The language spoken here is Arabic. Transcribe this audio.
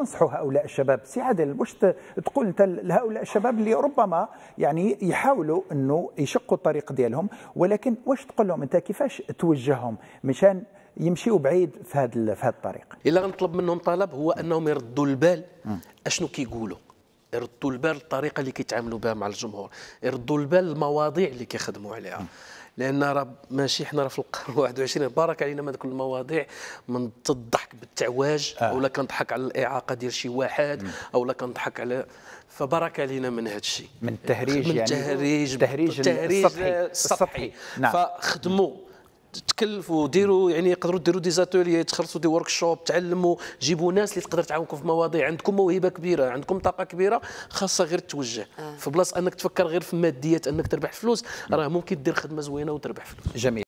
تنصحوا هؤلاء الشباب سي عادل واش تقول انت لهؤلاء الشباب اللي ربما يعني يحاولوا انه يشقوا الطريق ديالهم ولكن واش تقول لهم انت كيفاش توجههم مشان يمشيوا بعيد في هذا في هذا الطريق الا غنطلب منهم طلب هو انهم يردوا البال اشنو كيقولوا يردوا البال الطريقه اللي كيتعاملوا بها مع الجمهور يردوا البال المواضيع اللي كيخدموا عليها لان راه ماشي حنا راه في القرن 21 بارك علينا من هذوك المواضيع من الضحك بالتعواج آه. اولا كنضحك على الاعاقه ديال شي واحد اولا كنضحك على فبارك علينا من هذا الشيء من التهريج من يعني التهريج التهريج السطحي السطحي نعم. فخدموا تكلفوا ديروا يعني يقدروا ديروا دي زاتولي تخلصوا دي ورك شوب تعلموا جيبوا ناس اللي تقدر تعاونكم في مواضيع عندكم موهبه كبيره عندكم طاقه كبيره خاصه غير توجه آه. في بلاصه انك تفكر غير في الماديات انك تربح فلوس راه ممكن دير خدمه زوينه وتربح فلوس جميل